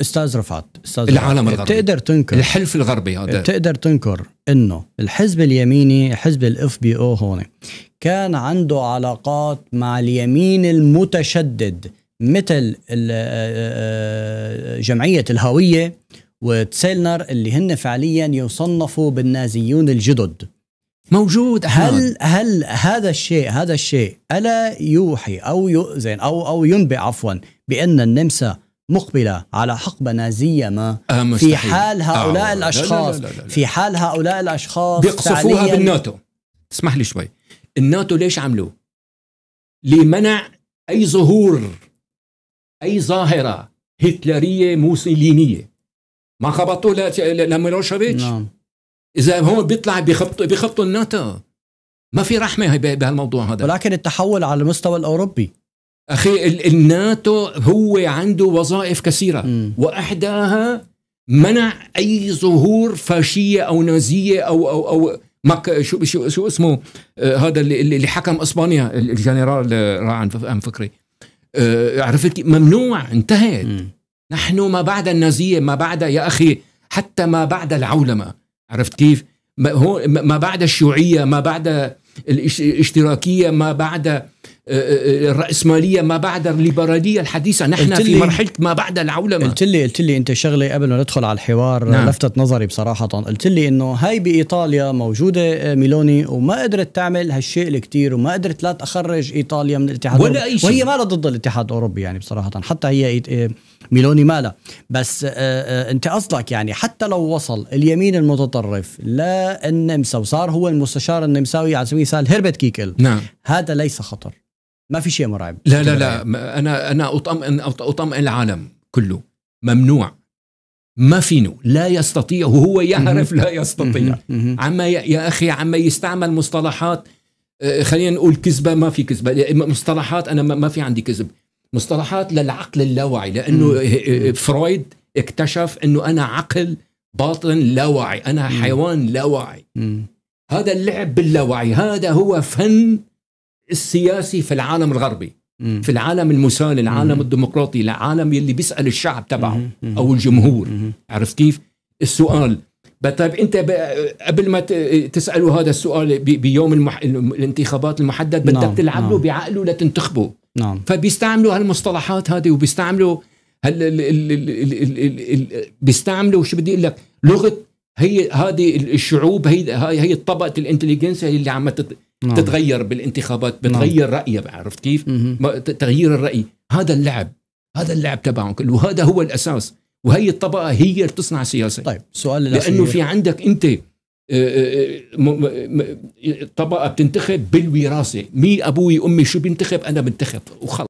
استاذ رفعت استاذ العالم الغربي بتقدر تنكر الحلف الغربي هذا آه، بتقدر تنكر انه الحزب اليميني حزب الاف بي او هون كان عنده علاقات مع اليمين المتشدد مثل آه، آه، جمعيه الهويه وتسيلنر اللي هن فعليا يصنفوا بالنازيون الجدد موجود هل هل هذا الشيء هذا الشيء الا يوحي او يؤذن او او ينبئ عفوا بان النمسا مقبلة على حقبة نازية ما في حال هؤلاء آه الأشخاص لا لا لا لا لا. في حال هؤلاء الأشخاص بيقصفوها بالناتو اسمح لي شوي الناتو ليش عملوه لمنع أي ظهور أي ظاهرة هتلرية موسولينية ما خبطوا لميلوشيفيتش نعم إذا هون بيطلع بيخبطوا بيخبطوا الناتو ما في رحمة بهالموضوع هذا ولكن التحول على المستوى الأوروبي اخي الناتو هو عنده وظائف كثيره م. واحداها منع اي ظهور فاشيه او نازيه او او او مك شو شو شو اسمه آه هذا اللي, اللي حكم اسبانيا الجنرال آه، راح عن فكري آه عرفت ممنوع انتهت م. نحن ما بعد النازيه ما بعد يا اخي حتى ما بعد العولمه عرفت كيف ما بعد الشيوعيه ما بعد الاشتراكيه ما بعد الرأسمالية ما بعد الليبرالية الحديثة نحن في مرحلة ما بعد العولمة قلت لي قلت لي أنت شغلة قبل ما ندخل على الحوار نعم. لفتت نظري بصراحة قلت لي أنه هاي بإيطاليا موجودة آه، ميلوني وما قدرت تعمل هالشيء الكتير وما قدرت لا تخرج إيطاليا من الاتحاد ولا أي شيء وهي ما ضد الاتحاد الأوروبي يعني بصراحة حتى هي آه، ميلوني مالا بس آه، أنت قصدك يعني حتى لو وصل اليمين المتطرف للنمسا وصار هو المستشار النمساوي على سبيل المثال هربت كيكل نعم هذا ليس خطر ما في شيء مرعب لا لا لا انا انا اطمئن اطمئن العالم كله ممنوع ما فينه لا يستطيع وهو يعرف لا يستطيع عما يا اخي عما يستعمل مصطلحات آه، خلينا نقول كذبه ما في كذبه مصطلحات انا ما في عندي كذب مصطلحات للعقل اللاواعي لانه فرويد اكتشف انه انا عقل باطن لاواعي انا حيوان لاواعي هذا اللعب باللاوعي هذا هو فن السياسي في العالم الغربي مم. في العالم المسالم العالم مم. الديمقراطي العالم يلي بيسال الشعب تبعه مم. او الجمهور مم. عرفت كيف السؤال طيب انت قبل ما تساله هذا السؤال بيوم المح... الانتخابات المحدد بدك نعم. تلعب له نعم. بعقله لتنتخبه نعم. فبيستعملوا هالمصطلحات هذه وبيستعملوا هل ال ال ال ال ال ال بيستعملوا شو بدي اقول لك لغه هي هذه الشعوب هي هي, هي الطبقه الانتليجنسيا اللي عم تت... نعم. تتغير بالانتخابات نعم. بتغير نعم. رأيه عرفت كيف مم. تغيير الرأي هذا اللعب هذا اللعب تبعهم كله وهذا هو الأساس وهي الطبقة هي اللي تصنع سياسة طيب سؤال لأنه في عندك أنت آه، آه، آه، طبقة بتنتخب بالوراثة مين أبوي أمي شو بينتخب أنا بنتخب وخلص